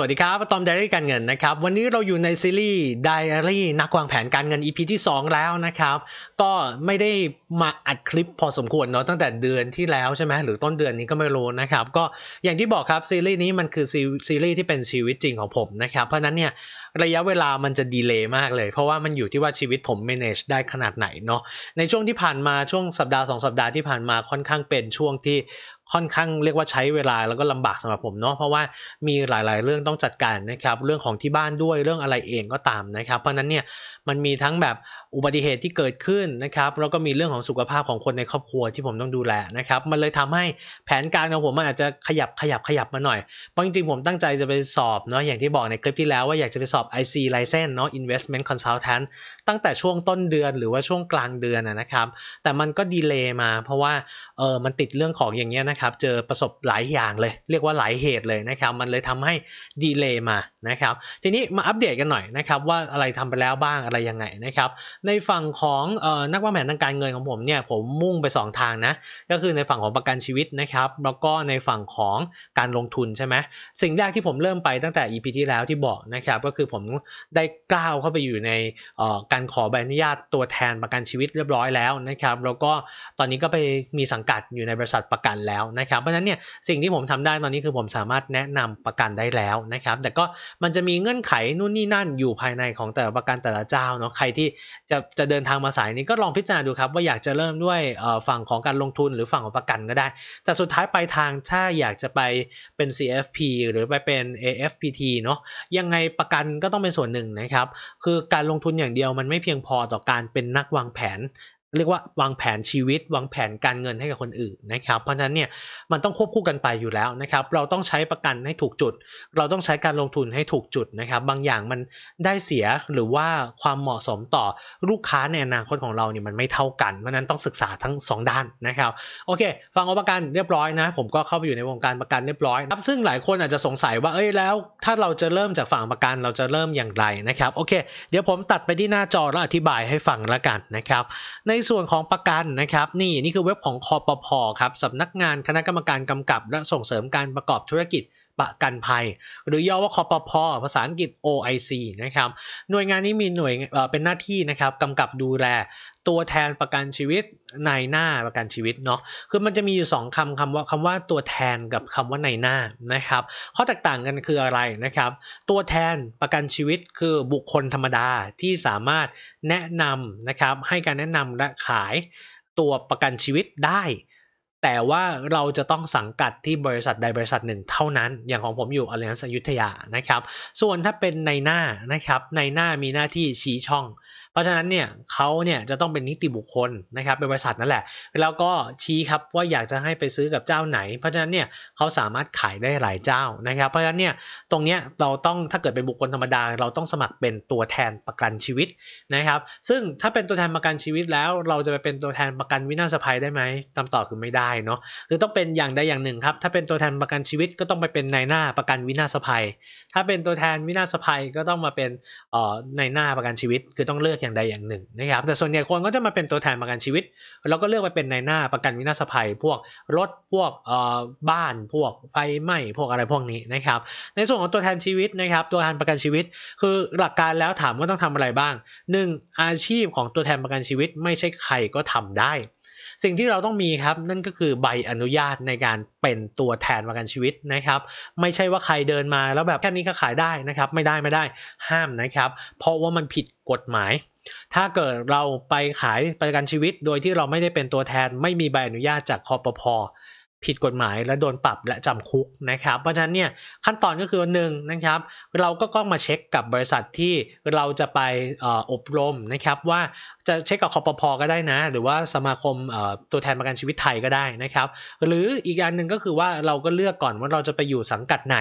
สวัสดีครับตอมไดอารี่การเงินนะครับ วันนี้เราอยู่ในซีรีส์ไดอารี่นักวางแผนการเงิน EP ที่ 2 แล้วนะครับ ก็ไม่ได้มาอัดคลิปพอสมควรเนาะตั้งแต่เดือนที่แล้วใช่ไหม หรือต้นเดือนนี้ก็ไม่รู้นะครับ ก็อย่างที่บอกครับซีรีส์นี้มันคือซีรีส์ที่เป็นชีวิตจริงของผมนะครับ เพราะนั้นเนี่ยระยะเวลามันจะดีเลย์มากเลย เพราะว่ามันอยู่ที่ว่าชีวิตผม manage ได้ขนาดไหนเนาะในช่วงที่ผ่านมาช่วงสัปดาห์ 2 สัปดาห์ที่ผ่านมาค่อนข้างเป็นช่วงที่ค่อนข้างเรียกว่าใช้เวลาแล้วก็ลำบากสำหรับผมเนาะเพราะว่ามีหลาย ๆ เรื่องต้องจัดการนะครับเรื่องของที่บ้านด้วยเรื่องอะไรเองก็ตามนะครับ เพราะนั้นเนี่ยมันมีทั้งแบบอุบัติเหตุที่เกิดขึ้นนะครับ แล้วก็มีเรื่องของสุขภาพของคนในครอบครัวที่ผมต้องดูแลนะครับ มันเลยทำให้แผนการของผมมันอาจจะขยับขยับขยับมาหน่อย เพราะจริงๆ ผมตั้งใจจะไปสอบเนาะอย่างที่บอกในคลิปที่แล้วว่าอยากจะไปสอบ IC license เนาะ investment consultant ตั้งแต่ช่วงต้นเดือนหรือว่าช่วงกลางเดือนนะครับ แต่มันก็ดีเลย์มาเพราะว่าเออมันติดเรื่องของอย่างเงี้ยนะครับเจอประสบหลายอย่างเลยเรียกว่าหลายเหตุเลยนะครับมันเลยทำให้ดีเลย์มานะครับ ทีนี้มาอัปเดตกันหน่อยนะครับว่าอะไรทำไปแล้วบ้างอะไรไรยังไงนะครับในฝั่งของนักวางแผนทางการเงินของผมเนี่ยผมมุ่งไป 2 ทางนะก็คือในฝั่งของประกันชีวิตนะครับ แล้วก็ในฝั่งของการลงทุนใช่ไหมสิ่งแรกที่ผมเริ่มไปตั้งแต่ EP ที่แล้วที่บอกนะครับก็คือผมได้ก้าวเข้าไปอยู่ในการขอใบอนุญาตตัวแทนประกันชีวิตเรียบร้อยแล้วนะครับแล้วก็ตอนนี้ก็ไปมีสังกัดอยู่ในบริษัทประกันแล้วนะครับ เพราะฉะนั้นเนี่ยสิ่งที่ผมทำได้ตอนนี้คือผมสามารถแนะนำประกันได้แล้วนะครับแต่ก็มันจะมีเงื่อนไขนู่นนี่นั่นอยู่ภายในของแต่ละประกันแต่ละเจ้าาวเนาะใครที่จะจะเดินทางมาสาย นี้ก็ลองพิจารณาดูครับว่าอยากจะเริ่มด้วยฝั่งของการลงทุนหรือฝั่งของประกันก็ได้ แต่สุดท้ายปลายทางถ้าอยากจะไปเป็น CFP หรือไปเป็น AFPT เนาะยังไงประกันก็ต้องเป็นส่วนหนึ่งนะครับคือการลงทุนอย่างเดียวมันไม่เพียงพอต่อการเป็นนักวางแผนเรียกว่าวางแผนชีวิต วางแผนการเงินให้กับคนอื่นนะครับเพราะนั้นเนี่ยมันต้องควบคู่กันไปอยู่แล้วนะครับ เราต้องใช้ประกันให้ถูกจุด เราต้องใช้การลงทุนให้ถูกจุดนะครับ บางอย่างมันได้เสียหรือว่าความเหมาะสมต่อลูกค้าในอนาคตของเราเนี่ยมันไม่เท่ากันเพราะนั้นต้องศึกษาทั้ง 2 ด้านนะครับ โอเค ฟังเอาประกันเรียบร้อยนะ ผมก็เข้าไปอยู่ในวงการประกันเรียบร้อยครับ ซึ่งหลายคนอาจจะสงสัยว่าเอ้ยแล้ว ถ้าเราจะเริ่มจากฝั่งประกันเราจะเริ่มอย่างไรนะครับโอเค เดี๋ยวผมตัดไปที่หน้าจอแล้วอธิบายให้ฟังแล้วกันนะครับในในส่วนของประกันนะครับนี่นี่คือเว็บของคอปพอครับสำนักงานคณะกรรมการกำกับ และส่งเสริมการประกอบธุรกิจประกันภัย หรือย่อว่าคอปพอ ภาษาอังกฤษ OIC นะครับหน่วยงานนี้มีหน่วยเป็นหน้าที่นะครับกำกับดูแลตัวแทนประกันชีวิตนายหน้าประกันชีวิตเนาะคือมันจะมีอยู่ 2 คำคำว่าคำว่าตัวแทนกับคำว่านายหน้านะครับ ข้อแตกต่างกันคืออะไรนะครับ ตัวแทนประกันชีวิตคือบุคคลธรรมดาที่สามารถแนะนำนะครับให้การแนะนำและขายตัวประกันชีวิตได้ แต่ว่าเราจะต้องสังกัดที่บริษัทใดบริษัทหนึ่งเท่านั้น อย่างของผมอยู่อเลนส์ยุธยานะครับ ส่วนถ้าเป็นในหน้านะครับในหน้ามีหน้าที่ชี้ช่องเพราะฉะนั้นเนี่ยเขาเนี่ยจะต้องเป็นนิติบุคคลนะครับเป็นบริษัทนั่นแหละแล้วก็ชี้ครับว่าอยากจะให้ไปซื้อกับเจ้าไหน เพราะฉะนั้นเนี่ยเขาสามารถขายได้หลายเจ้านะครับเพราะฉะนั้นเนี่ยตรงเนี้ยเราต้องถ้าเกิดเป็นบุคคลธรรมดา เราต้องสมัครเป็นตัวแทนประกันชีวิตนะครับ ซึ่งถ้าเป็นตัวแทนประกันชีวิตแล้วเราจะไปเป็นตัวแทนประกันวินาศภัยได้ไหมคำตอบคือไม่ได้เนาะหรือต้องเป็นอย่างใดอย่างหนึ่งครับถ้าเป็นตัวแทนประกันชีวิตก็ต้องไปเป็นนายหน้าประกันวินาศภัย ถ้าเป็นตัวแทนวินาศภัยก็ต้องมาเป็นเอ่อนายหน้าประกันชีวิตคือต้องเลือกอย่างใดอย่างหนึ่งนะครับแต่ส่วนใหญ่คนก็จะมาเป็นตัวแทนประกันชีวิตแล้วก็เลือกไปเป็นในหน้าประกันวินาศภัยพวกรถพวกเอ่อบ้านพวกไฟไหม้พวกอะไรพวกนี้นะครับในส่วนของตัวแทนชีวิตนะครับตัวแทนประกันชีวิต คือหลักการแล้วถามว่าต้องทำอะไรบ้าง 1. อาชีพของตัวแทนประกันชีวิต ไม่ใช่ใครก็ทำได้สิ่งที่เราต้องมีครับนั่นก็คือใบอนุญาตในการเป็นตัวแทนประกันชีวิตนะครับ ไม่ใช่ว่าใครเดินมา แล้วแบบแค่นี้ก็ขายได้นะครับ ไม่ได้ไม่ได้ห้ามนะครับ เพราะว่ามันผิดกฎหมาย ถ้าเกิดเราไปขายประกันชีวิต โดยที่เราไม่ได้เป็นตัวแทนไม่มีใบอนุญาตจากคอปพผิดกฎหมาย และโดนปรับและจำคุกนะครับ เพราะฉะนั้นเนี่ยขั้นตอนก็คือหนึ่งนะครับเราก็ต้องมาเช็คกับบริษัทที่เราจะไปอบรมนะครับ ว่าจะเช็คกับคอปพอก็ได้นะ หรือว่าสมาคมตัวแทนประกันชีวิตไทยก็ได้นะครับ หรืออีกอันหนึ่งก็คือว่าเราก็เลือกก่อนว่าเราจะไปอยู่สังกัดไหน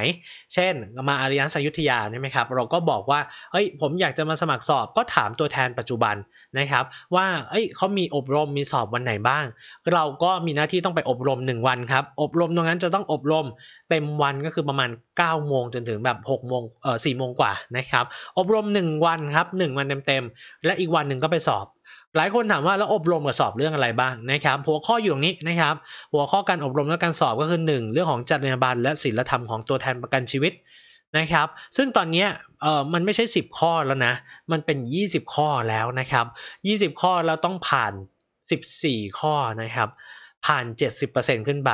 เช่นมาอาริยันสยุทธยาใช่ไหมครับเราก็บอกว่าเอ้ยผมอยากจะมาสมัครสอบก็ถามตัวแทนปัจจุบันนะครับ ว่าเอ้ยเขามีอบรมมีสอบวันไหนบ้าง เราก็มีหน้าที่ต้องไปอบรม1วันครับอบรมตรงนั้นจะต้องอบรมเต็มวันก็คือประมาณ9โมงจนถึงแบบ6โมงเอ่อ4โมงกว่านะครับอบรม1วันครับ1วันเต็มๆและอีกวันหนึ่งก็ไปสอบ หลายคนถามว่าแล้วอบรมกับสอบเรื่องอะไรบ้างนะครับ หัวข้ออยู่ตรงนี้นะครับ หัวข้อการอบรมและการสอบก็คือ1เรื่องของจรรยาบรรณและศีลธรรมของตัวแทนประกันชีวิตนะครับ ซึ่งตอนนี้เออมันไม่ใช่10 ข้อแล้วนะ มันเป็น 20 ข้อแล้วนะครับ 20 ข้อแล้วต้องผ่าน14ข้อนะครับผ่าน 70%ขึ้นไป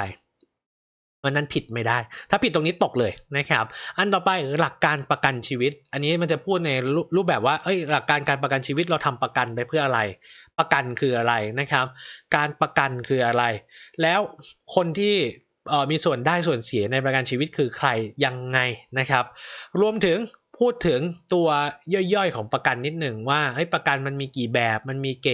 มันนั้นผิดไม่ได้ ถ้าผิดตรงนี้ตกเลยนะครับ อันต่อไปหลักการประกันชีวิต อันนี้มันจะพูดในรูปแบบว่า เอ้ยหลักการการประกันชีวิตเราทำประกันไปเพื่ออะไร ประกันคืออะไรนะครับ การประกันคืออะไร แล้วคนที่มีส่วนได้ส่วนเสียในประกันชีวิตคือใครยังไงนะครับ รวมถึงพูดถึงตัวย่อยๆของประกันนิดหนึ่งว่าประกันมันมีกี่แบบ มันมีเก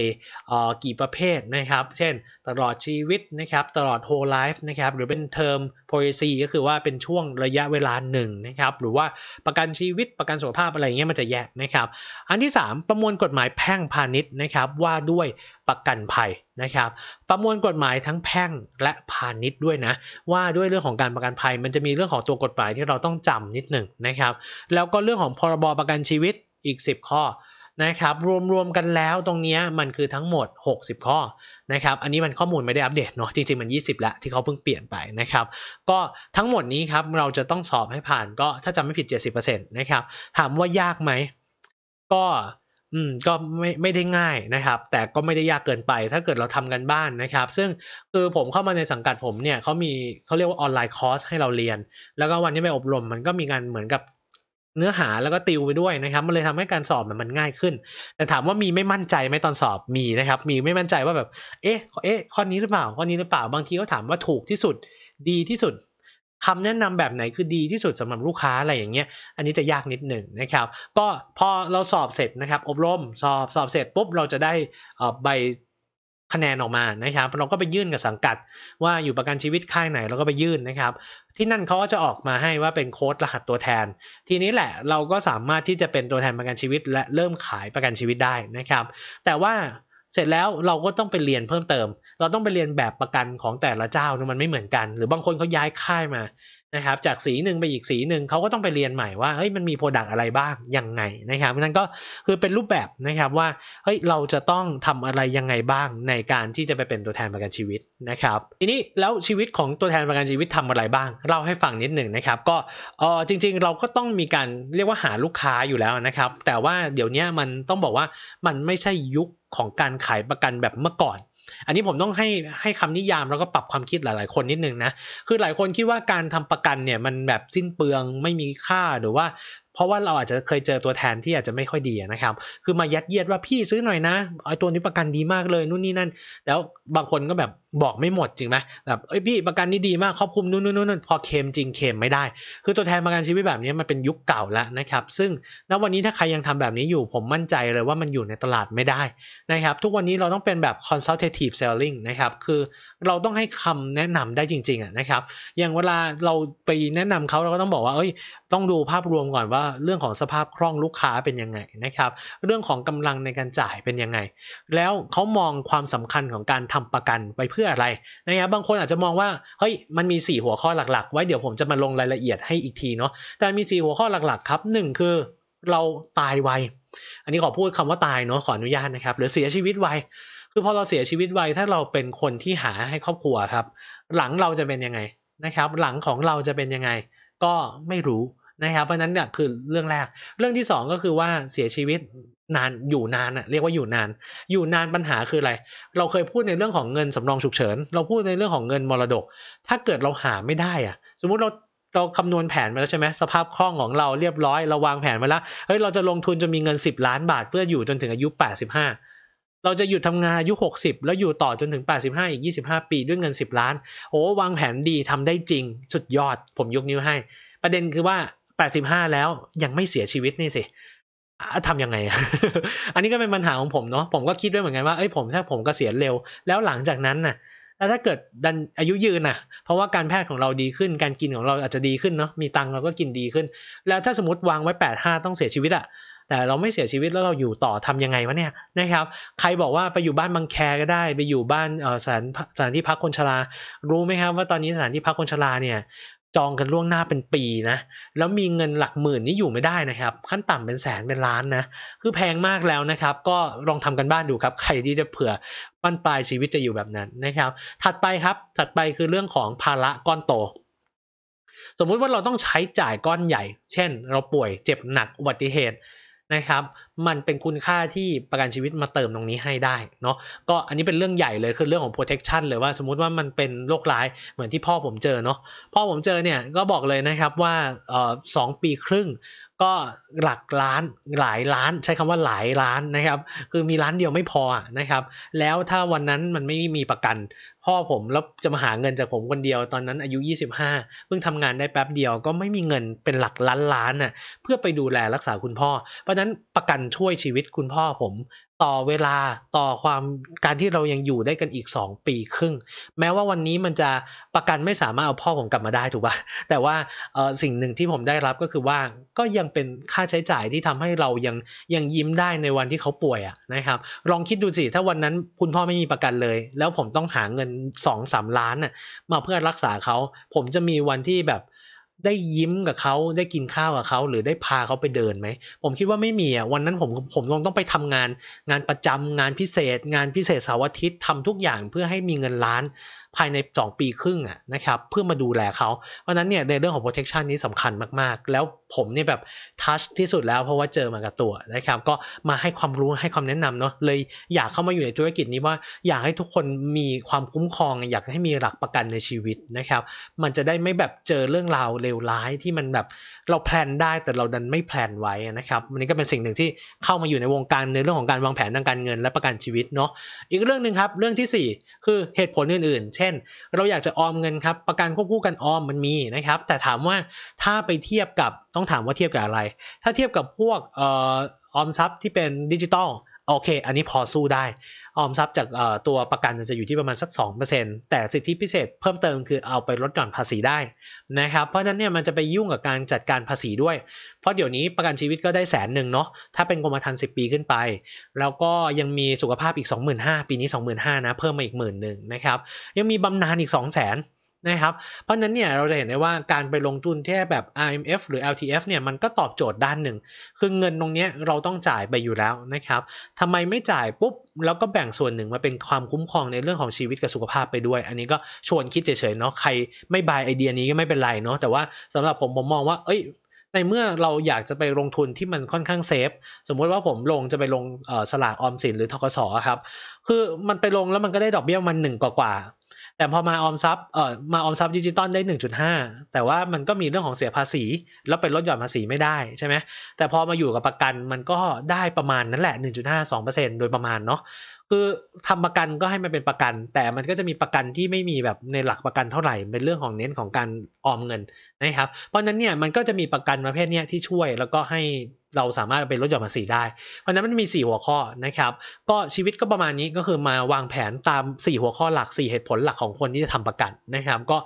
ออกี่ประเภทนะครับ เช่นตลอดชีวิตนะครับตลอด whole life นะครับหรือเป็นเทอม policy ก็คือว่าเป็นช่วงระยะเวลาหนึ่งนะครับหรือว่าประกันชีวิตประกันสุขภาพอะไรเงี้ยมันจะแยกนะครับ อันที่ 3 ประมวลกฎหมายแพ่งพาณิชย์นะครับว่าด้วยประกันภัยนะครับประมวลกฎหมายทั้งแพ่งและพาณิชย์ด้วยนะว่าด้วยเรื่องของการประกันภัยมันจะมีเรื่องของตัวกฎหมายที่เราต้องจำนิดหนึ่งนะครับแล้วก็เรื่องของพรบประกันชีวิตอีก 10 ข้อนะครับรวมๆกันแล้วตรงนี้มันคือทั้งหมด 60 ข้อนะครับ อันนี้มันข้อมูลไม่ได้อัปเดตเนาะจริงๆ มัน 20 แล้วที่เขาเพิ่งเปลี่ยนไปนะครับก็ทั้งหมดนี้ครับเราจะต้องสอบให้ผ่านก็ถ้าจำไม่ผิด 70%นะครับถามว่ายากไหม ก็อืมก็ไม่ไม่ได้ง่ายนะครับ แต่ก็ไม่ได้ยากเกินไปถ้าเกิดเราทำกันบ้านนะครับ ซึ่งคือผมเข้ามาในสังกัดผมเนี่ยเขามีเขาเรียกว่าออนไลน์คอร์สให้เราเรียน แล้วก็วันที่ไปอบรมมันก็มีการเหมือนกับเนื้อหาแล้วก็ติวไปด้วยนะครับมันเลยทำให้การสอบมันง่ายขึ้น แต่ถามว่ามีไม่มั่นใจไหมตอนสอบมีนะครับ มีไม่มั่นใจว่าแบบเอ๊ะเอ๊ะข้อนี้หรือเปล่าข้อนี้หรือเปล่า บางทีก็ถามว่าถูกที่สุดดีที่สุด คำแนะนำแบบไหนคือดีที่สุดสำหรับลูกค้าอะไรอย่างเงี้ยอันนี้จะยากนิดหนึ่งนะครับก็พอเราสอบเสร็จนะครับ อบรมสอบสอบเสร็จปุ๊บเราจะได้ใบคะแนนออกมานะครับเราก็ไปยื่นกับสังกัดว่าอยู่ประกันชีวิตค่ายไหน เราก็ไปยื่นนะครับ ที่นั่นเขาก็จะออกมาให้ว่าเป็นโค้ดรหัสตัวแทน ทีนี้แหละเราก็สามารถที่จะเป็นตัวแทนประกันชีวิต และเริ่มขายประกันชีวิตได้นะครับ แต่ว่าเสร็จแล้วเราก็ต้องไปเรียนเพิ่มเติม เราต้องไปเรียนแบบประกันของแต่ละเจ้านะมันไม่เหมือนกัน หรือบางคนเขาย้ายค่ายมานะครับจากสีหนึ่งไปอีกสีหนึ่งเขาก็ต้องไปเรียนใหม่ว่าเฮ้ยมันมีโปรดักอะไรบ้างยังไงนะครับนั่นก็คือเป็นรูปแบบนะครับว่าเฮ้ยเราจะต้องทำอะไรยังไงบ้างในการที่จะไปเป็นตัวแทนประกันชีวิตนะครับ ทีนี้แล้วชีวิตของตัวแทนประกันชีวิตทำอะไรบ้างเล่าให้ฟังนิดหนึ่งนะครับ ก็เออจริง ๆเราก็ต้องมีการเรียกว่าหาลูกค้าอยู่แล้วนะครับแต่ว่าเดี๋ยวนี้มันต้องบอกว่ามันไม่ใช่ยุคของการขายประกันแบบเมื่อก่อนอันนี้ผมต้องให้ให้คำนิยามแล้วก็ปรับความคิดหลายๆ คนนิดนึงนะ คือหลายคนคิดว่าการทำประกันเนี่ยมันแบบสิ้นเปลืองไม่มีค่าหรือว่า เพราะว่าเราอาจจะเคยเจอตัวแทนที่อาจจะไม่ค่อยดีนะครับ คือมายัดเยียดว่าพี่ซื้อหน่อยนะไอตัวนี้ประกันดีมากเลยนู่นนี่นั่น แล้วบางคนก็แบบบอกไม่หมดจริงไหมแบบเอ้ยพี่ประกันนี่ดีมากครอบคลุมนู่นนู่นนู่นพอเคมจริงเคมไม่ได้ คือตัวแทนประกันชีวิตแบบนี้มันเป็นยุคเก่าแล้วนะครับ ซึ่งณวันนี้ถ้าใครยังทำแบบนี้อยู่ผมมั่นใจเลยว่ามันอยู่ในตลาดไม่ได้นะครับทุกวันนี้เราต้องเป็นแบบ consultative selling นะครับ คือเราต้องให้คำแนะนำได้จริงๆอ่ะนะครับ อย่างเวลาเราไปแนะนำเขาเราก็ต้องบอกว่าเอ้ยต้องดูภาพรวมก่อนว่าเรื่องของสภาพคล่องลูกค้าเป็นยังไงนะครับเรื่องของกำลังในการจ่ายเป็นยังไง แล้วเขามองความสำคัญของการทำประกันไปเพื่อพื่ออะไรนะครับบางคนอาจจะมองว่าเฮ้ยมันมี4หัวข้อหลักๆไว้ เดี๋ยวผมจะมาลงรายละเอียดให้อีกทีเนาะแต่มี 4 หัวข้อหลักๆ ครับ 1 คือเราตายไวอันนี้ขอพูดคำว่าตายเนาะขออนุญาตนะครับหรือเสียชีวิตไวคือพอเราเสียชีวิตไวถ้าเราเป็นคนที่หาให้ครอบครัวครับ หลังเราจะเป็นยังไงนะครับ หลังของเราจะเป็นยังไงก็ไม่รู้นะครับเพราะนั้นเนี่ยคือเรื่องแรก เรื่องที่สองก็คือว่าเสียชีวิตนานอยู่นานอะเรียกว่าอยู่นาน อยู่นานปัญหาคืออะไร เราเคยพูดในเรื่องของเงินสำรองฉุกเฉิน เราพูดในเรื่องของเงินมรดก ถ้าเกิดเราหาไม่ได้อะสมมุติเราเราคำนวณแผนมาแล้วใช่ไหม สภาพคล่องของเราเรียบร้อยเราวางแผนมาแล้ว เฮ้ย เราจะลงทุนจะมีเงิน 10 ล้านบาทเพื่ออยู่จนถึงอายุ 85 เราจะหยุดทำงานอายุ 60 แล้วอยู่ต่อจนถึง85อีก25 ปีด้วยเงิน 10 ล้าน โอ้ วางแผนดีทำได้จริง สุดยอดผมยกนิ้วให้ ประเด็นคือว่าแปดสิบห้าแล้วยังไม่เสียชีวิตนี่สิทำยังไงอันนี้ก็เป็นปัญหาของผมเนาะผมก็คิดด้วยเหมือนกันว่าเอ้ยผมถ้าผมกเกษียณเร็วแล้วหลังจากนั้นน่ะแล้วถ้าเกิดดันอายุยืนน่ะ เพราะว่าการแพทย์ของเราดีขึ้นการกินของเราอาจจะดีขึ้นเนาะมีตังเราก็กินดีขึ้น แล้วถ้าสมมติวางไว้แปดห้าต้องเสียชีวิตอะแต่เราไม่เสียชีวิตแล้วเราอยู่ต่อทํำยังไงวะเนี่ยนะครับ ใครบอกว่าไปอยู่บ้านบางแคก็ได้ ไปอยู่บ้านสถานสถานที่พักคนชรารู้ไหมครับ ว่าตอนนี้สถานที่พักคนชราเนี่ยจองกันล่วงหน้าเป็นปีนะ แล้วมีเงินหลักหมื่นนี่อยู่ไม่ได้นะครับ ขั้นต่ำเป็นแสนเป็นล้านนะ คือแพงมากแล้วนะครับ ก็ลองทำกันบ้านดูครับ ใครที่จะเผื่อปั้นปลายชีวิตจะอยู่แบบนั้นนะครับ ถัดไปครับ ถัดไปคือเรื่องของภาระก้อนโต สมมุติว่าเราต้องใช้จ่ายก้อนใหญ่ เช่นเราป่วยเจ็บหนักอุบัติเหตุนะครับ มันเป็นคุณค่าที่ประกันชีวิตมาเติมตรงนี้ให้ได้เนาะ ก็อันนี้เป็นเรื่องใหญ่เลยคือเรื่องของ protection เลยว่าสมมุติว่ามันเป็นโรคร้ายเหมือนที่พ่อผมเจอเนาะ พ่อผมเจอเนี่ยก็บอกเลยนะครับว่าสองปีครึ่ง ก็หลักล้านหลายล้าน ใช้คำว่าหลายล้านนะครับ คือมีล้านเดียวไม่พอนะครับ แล้วถ้าวันนั้นมันไม่มีประกันพ่อผมแล้วจะมาหาเงินจากผมคนเดียวตอนนั้นอายุ 25 เพิ่งทำงานได้แป๊บเดียวก็ไม่มีเงินเป็นหลักล้านล้านน่ะ เพื่อไปดูแลรักษาคุณพ่อ เพราะนั้นประกันช่วยชีวิตคุณพ่อผมต่อเวลาต่อความการที่เรายังอยู่ได้กันอีกสองปีครึ่ง แม้ว่าวันนี้มันจะประกันไม่สามารถเอาพ่อผมกลับมาได้ถูกปะ่ะแต่ว่าสิ่งหนึ่งที่ผมได้รับก็คือว่าก็ยังเป็นค่าใช้จ่ายที่ทำให้เรายังยังยิ้มได้ในวันที่เขาป่วยอะนะครับลองคิดดูสิถ้าวันนั้นคุณพ่อไม่มีประกันเลย แล้วผมต้องหาเงิน2อสล้านน่ะมาเพื่อรักษาเขาผมจะมีวันที่แบบได้ยิ้มกับเขาได้กินข้าวกับเขา หรือได้พาเขาไปเดินไหม ผมคิดว่าไม่มีอ่ะวันนั้นผมผมองต้องไปทำงาน งานประจำงานพิเศษ งานพิเศษเสาร์อาทิตย์ทำทุกอย่างเพื่อให้มีเงินล้านภายใน 2 ปีครึ่งอ่ะนะครับ เพื่อมาดูแลเขาเพราะนั้นเนี่ยในเรื่องของ protection นี้สำคัญมาก ๆ แล้วผมเนี่ยแบบทัชที่สุดแล้ว เพราะว่าเจอมากับตัวนะครับ ก็มาให้ความรู้ให้ความแนะนำเนาะเลยอยากเข้ามาอยู่ในธุรกิจนี้ว่าอยากให้ทุกคนมีความคุ้มครอง อยากให้มีหลักประกันในชีวิตนะครับ มันจะได้ไม่แบบเจอเรื่องราวเลวร้ายที่มันแบบเราแพลนได้แต่เราดันไม่แพลนไว้นะครับวัน นี้ก็เป็นสิ่งหนึ่งที่เข้ามาอยู่ในวงการในเรื่องของการวางแผนทางการเงินและประกันชีวิตเนาะอีกเรื่องหนึ่งครับเรื่องที่ 4 คือเหตุผลอื่น ๆ เช่น เราอยากจะออมเงินครับประกันควบคู่กันออมมันมีนะครับแต่ถามว่าถ้าไปเทียบกับต้องถามว่าเทียบกับอะไร ถ้าเทียบกับพวกออมทรัพย์ที่เป็นดิจิตอลโอเค อันนี้พอสู้ได้ ออมทรัพย์จากตัวประกันจะอยู่ที่ประมาณสัก 2%แต่สิทธิพิเศษเพิ่มเติมคือเอาไปลดหย่อนภาษีได้นะครับ เพราะนั้นเนี่ยมันจะไปยุ่งกับการจัดการภาษีด้วย เพราะเดี๋ยวนี้ประกันชีวิตก็ได้แสนหนึ่งเนาะ ถ้าเป็นกรมธรรม์10 ปีขึ้นไป แล้วก็ยังมีสุขภาพอีก 25,000 ปีนี้ 25,000 นะ เพิ่มมาอีกหมื่นหนึ่งนะครับ ยังมีบำนาญอีก 2 0 0 0 0นะครับ เพราะนั้นเนี่ยเราจะเห็นได้ว่าการไปลงทุนที่แบบ RMF หรือ LTF เนี่ยมันก็ตอบโจทย์ด้านหนึ่ง คือเงินตรงนี้เราต้องจ่ายไปอยู่แล้วนะครับ ทำไมไม่จ่ายปุ๊บแล้วก็แบ่งส่วนหนึ่งมาเป็นความคุ้มครองในเรื่องของชีวิตกับสุขภาพไปด้วย อันนี้ก็ชวนคิดเฉยๆเนาะ ใครไม่บายไอเดียนี้ก็ไม่เป็นไรเนาะ แต่ว่าสำหรับผมผมมองว่า เอ้ย ในเมื่อเราอยากจะไปลงทุนที่มันค่อนข้างเซฟ สมมุติว่าผมลงจะไปลงสลากออมสินหรือทกสครับ คือมันไปลงแล้วมันก็ได้ดอกเบี้ยมันหนึ่งกว่าแต่พอมาออมทรัพย์เอ่อมาออมทรัพย์ดิจิตอลได้หนึ่งจุดห้าแต่ว่ามันก็มีเรื่องของเสียภาษี แล้วเป็นลดหย่อนภาษีไม่ได้ใช่ไหมแต่พอมาอยู่กับประกันมันก็ได้ประมาณนั้นแหละหนึ่งจุดห้าสองเปอร์เซ็นโดยประมาณเนาะคือทำประกันก็ให้มันเป็นประกัน แต่มันก็จะมีประกันที่ไม่มีแบบในหลักประกันเท่าไหร่เป็นเรื่องของเน้นของการออมเงินนะครับเพราะนั้นเนี่ยมันก็จะมีประกันประเภทเนี้ยที่ช่วยแล้วก็ให้เราสามารถไปลดหย่อนภาษีได้ เพราะนั้นมันมี 4 หัวข้อนะครับ ก็ชีวิตก็ประมาณนี้ก็คือมาวางแผนตาม 4 หัวข้อหลัก 4 เหตุผลหลักของคนที่จะทำประกันนะครับก็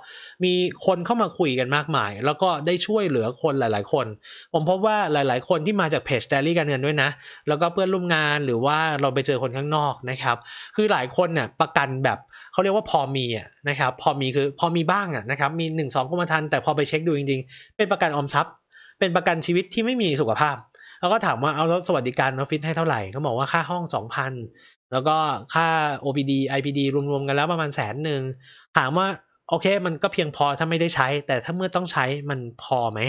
มีคนเข้ามาคุยกันมากมาย แล้วก็ได้ช่วยเหลือคนหลาย ๆ คน ผมพบว่าหลาย ๆ คนที่มาจากเพจเดลี่การเงินด้วยนะ แล้วก็เพื่อนร่วมงานหรือว่าเราไปเจอคนข้างนอกนะครับ คือหลายคนเนี่ยประกันแบบเขาเรียกว่าพอมีอ่ะนะครับพอมีคือพอมีบ้างอ่ะนะครับมี1นสองกรมธรรม์แต่พอไปเช็คดูจริง ๆ เป็นประกันออมทรัพย์ เป็นประกันชีวิตที่ไม่มีสุขภาพแล้วก็ถามว่าเอาแล้วสวัสดิการออฟฟิศให้เท่าไหร่เขาบอกว่าค่าห้องสองพันแล้วก็ค่า OPD IPD รวมๆกันแล้วประมาณแสนหนึ่ง ถามว่าโอเคมันก็เพียงพอถ้าไม่ได้ใช้ แต่ถ้าเมื่อต้องใช้มันพอไหม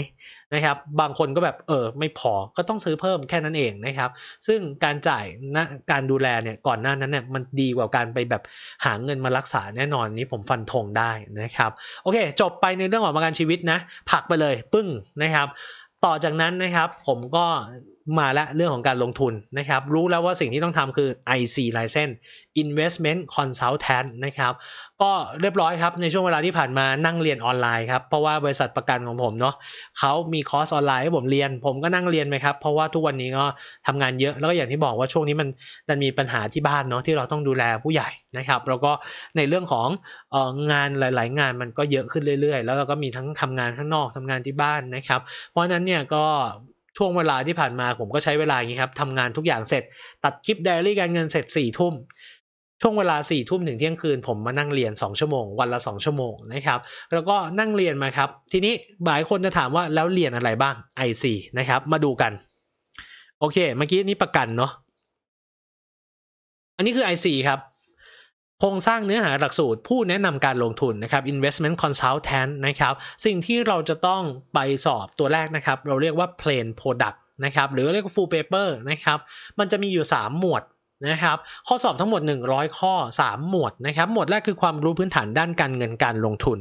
นะครับ บางคนก็แบบเออไม่พอก็ต้องซื้อเพิ่มแค่นั้นเองนะครับ ซึ่งการจ่ายนะการดูแลเนี่ยก่อนหน้านั้นเนี่ยมันดีกว่าการไปแบบหาเงินมารักษาแน่นอนนี้ผมฟันธงได้นะครับ โอเค จบไปในเรื่องของประกันชีวิตนะผักไปเลยปึ้งนะครับต่อจากนั้นนะครับผมก็มาละเรื่องของการลงทุนนะครับรู้แล้วว่าสิ่งที่ต้องทำคือ IC license investment consultant นะครับก็เรียบร้อยครับในช่วงเวลาที่ผ่านมานั่งเรียนออนไลน์ครับเพราะว่าบริษัทประกันของผมเนาะเขามีคอร์สออนไลน์ให้ผมเรียนผมก็นั่งเรียนไหมครับเพราะว่าทุกวันนี้ก็ทำงานเยอะแล้วก็อย่างที่บอกว่าช่วงนี้มันมันมีปัญหาที่บ้านเนาะที่เราต้องดูแลผู้ใหญ่นะครับแล้วก็ในเรื่องของอองานหลายๆ งานมันก็เยอะขึ้นเรื่อยๆ แล้วเราก็มีทั้งทำงานข้างนอกทำงานที่บ้านนะครับเพราะนั้นเนี่ยก็ช่วงเวลาที่ผ่านมาผมก็ใช้เวลาอย่างนี้ครับทำงานทุกอย่างเสร็จ ตัดคลิปไดอารี่การเงินเสร็จสี่ทุ่มช่วงเวลาสี่ทุ่มถึงเที่ยงคืนผมมานั่งเรียนสองชั่วโมง วันละสองชั่วโมงนะครับ แล้วก็นั่งเรียนมาครับ ทีนี้หลายคนจะถามว่าแล้วเรียนอะไรบ้าง IC นะครับมาดูกัน โอเค เมื่อกี้นี้ประกันเนาะอันนี้คือ IC ครับโครงสร้างเนื้อหาหลักสูตรผู้แนะนำการลงทุน นะครับ investment consultant นะครับ สิ่งที่เราจะต้องไปสอบตัวแรกนะครับ เราเรียกว่า plain product นะครับ หรือเรียกว่า full paper นะครับ มันจะมีอยู่ 3 หมวดนะครับ ข้อสอบทั้งหมด 100 ข้อ 3 หมวดนะครับ หมวดแรกคือความรู้พื้นฐานด้านการเงินการลงทุน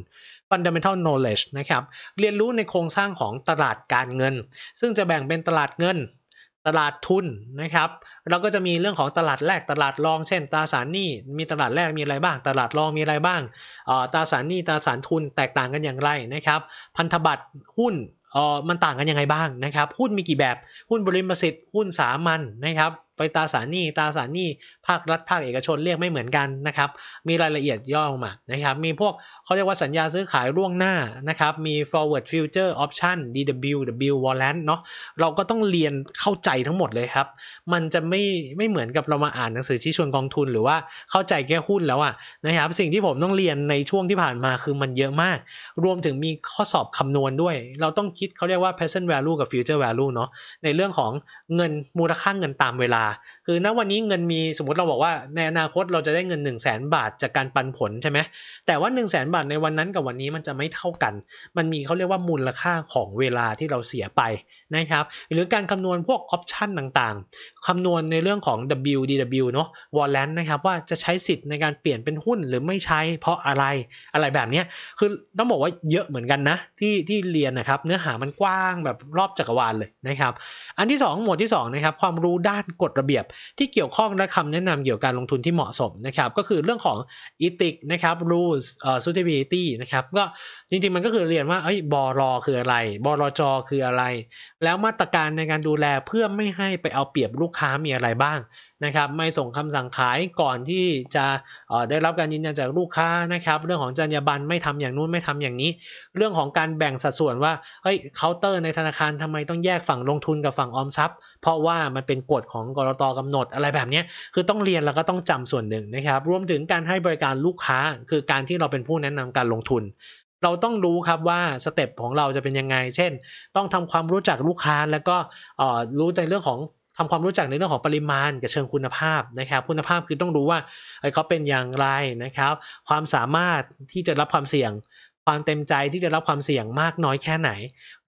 fundamental knowledge นะครับ เรียนรู้ในโครงสร้างของตลาดการเงิน ซึ่งจะแบ่งเป็นตลาดเงินตลาดทุนนะครับ เราก็จะมีเรื่องของตลาดแรกตลาดรองเช่นตราสารหนี้มีตลาดแรกมีอะไรบ้าง ตลาดรองมีอะไรบ้างตราสารหนี้ตราสารทุนแตกต่างกันอย่างไรนะครับ พันธบัตร หุ้นมันต่างกันยังไงบ้างนะครับหุ้นมีกี่แบบหุ้นบริมสิทธิ์หุ้นสามัญนนะครับไปตราสารหนี้ตราสารหนี้ ภาครัฐภาคเอกชนเรียกไม่เหมือนกันนะครับ มีรายละเอียดย่อมานะครับ มีพวกเขาเรียกว่าสัญญาซื้อขายล่วงหน้านะครับ มี forward future option DW W warrant เนาะเราก็ต้องเรียนเข้าใจทั้งหมดเลยครับ มันจะไม่ไม่เหมือนกับเรามาอ่านหนังสือชี้ชวนกองทุนหรือว่าเข้าใจแค่หุ้นแล้วอะนะครับสิ่งที่ผมต้องเรียนในช่วงที่ผ่านมาคือมันเยอะมากรวมถึงมีข้อสอบคำนวณด้วย เราต้องคิดเขาเรียกว่า present value กับ future value เนาะในเรื่องของเงินมูลค่าเงินตามเวลา Nah, คือณวันนี้เงินมีสมมติเราบอกว่าในอนาคตเราจะได้เงิน 1 0 0 0 0แสนบาทจากการปันผลใช่ไหมแต่ว่า1 0 0 0 0แสนบาทในวันนั้นกับวันนี้มันจะไม่เท่ากัน มันมีเขาเรียกว่ามูลค่าของเวลาที่เราเสียไปนะครับ หรือการคำนวณพวกออปชันต่างๆคำนวณในเรื่องของ WDW เนาะ w a ลเ a n นะครับว่าจะใช้สิทธิ์ในการเปลี่ยนเป็นหุ้นหรือไม่ใช้เพราะอะไรอะไรแบบนี้คือต้องบอกว่าเยอะเหมือนกันนะที่ที่เรียนนะครับเนื้อหามันกว้างแบบรอบจักรวาลเลยนะครับ อันที่ 2 หมวดที่2นะครับความรู้ด้านกฎระเบียบที่เกี่ยวข้องและคำแนะนำเกี่ยวกับการลงทุนที่เหมาะสมนะครับ ก็คือเรื่องของ e t h i c นะครับ rules เอ่อ suitability นะครับก็จริงๆมันก็คือเรียนว่าเอ้ยบอรอคืออะไรบอรอจอคืออะไร แล้วมาตรการในการดูแลเพื่อไม่ให้ไปเอาเปรียบลูกค้ามีอะไรบ้างนะครับไม่ส่งคำสั่งขายก่อนที่จะได้รับการยืนยันจากลูกค้านะครับเรื่องของจรรยาบรรณไม่ทำอย่างนู้นไม่ทำอย่างนี้ เรื่องของการแบ่งสัดส่วนว่าเฮ้ยเคาน์เตอร์ ในธนาคารทำไมต้องแยกฝั่งลงทุนกับฝั่งออมทรัพย์เพราะว่ามันเป็นกฎของกรตกำหนดอะไรแบบนี้คือต้องเรียนแล้วก็ต้องจำส่วนหนึ่งนะครับ รวมถึงการให้บริการลูกค้า คือการที่เราเป็นผู้แนะนำการลงทุน เราต้องรู้ครับว่าสเต็ปของเราจะเป็นยังไง เช่น ต้องทำความรู้จักลูกค้า แล้วก็รู้ในเรื่องของทำความรู้จักในเรื่องของปริมาณ กับเชิงคุณภาพนะครับ คุณภาพคือต้องรู้ว่าเขาเป็นอย่างไรนะครับ ความสามารถที่จะรับความเสี่ยง ความเต็มใจที่จะรับความเสี่ยงมากน้อยแค่ไหน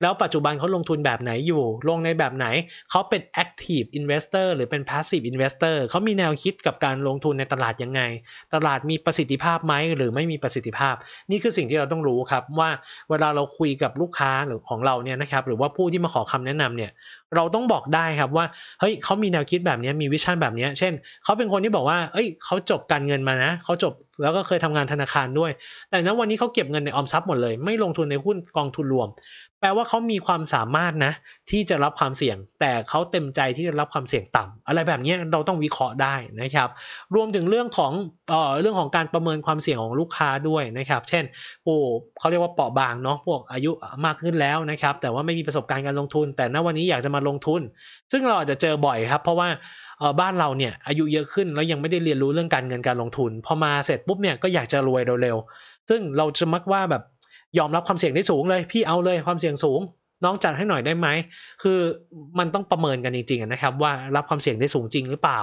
แล้วปัจจุบันเขาลงทุนแบบไหนอยู่ ลงในแบบไหน เขาเป็น active investor หรือเป็น passive investor เขามีแนวคิดกับการลงทุนในตลาดยังไง ตลาดมีประสิทธิภาพไหม หรือไม่มีประสิทธิภาพ นี่คือสิ่งที่เราต้องรู้ครับว่าเวลาเราคุยกับลูกค้าหรือของเราเนี่ยนะครับหรือว่าผู้ที่มาขอคำแนะนำเนี่ย เราต้องบอกได้ครับว่า เฮ้ยเขามีแนวคิดแบบนี้มีวิชั่นแบบนี้เช่น เขาเป็นคนที่บอกว่าเอ้ยเขาจบการเงินมานะเขาจบแล้วก็เคยทำงานธนาคารด้วย แต่ณวันนี้เขาเก็บเงินในออมทรัพย์หมดเลยไม่ลงทุนในหุ้นกองทุนรวมแปลว่าเขามีความสามารถนะที่จะรับความเสี่ยง แต่เขาเต็มใจที่จะรับความเสี่ยงต่ำ อะไรแบบนี้เราต้องวิเคราะห์ได้นะครับ รวมถึงเรื่องของเออเรื่องของการประเมินความเสี่ยงของลูกค้าด้วยนะครับ เช่นโอ้เขาเรียกว่าเปราะบางเนาะพวกอายุมากขึ้นแล้วนะครับ แต่ว่าไม่มีประสบการณ์การลงทุน แต่ณวันนี้อยากจะมาลงทุน ซึ่งเราอาจจะเจอบ่อยครับเพราะว่าบ้านเราเนี่ยอายุเยอะขึ้นแล้วยังไม่ได้เรียนรู้เรื่องการเงินการลงทุนพอมาเสร็จปุ๊บเนี่ยก็อยากจะรวยเร็วๆซึ่งเราจะมักว่าแบบยอมรับความเสี่ยงได้สูงเลยพี่เอาเลยความเสี่ยงสูงน้องจัดให้หน่อยได้ไหมคือมันต้องประเมินกันจริงๆนะครับ ว่ารับความเสี่ยงได้สูงจริงหรือเปล่า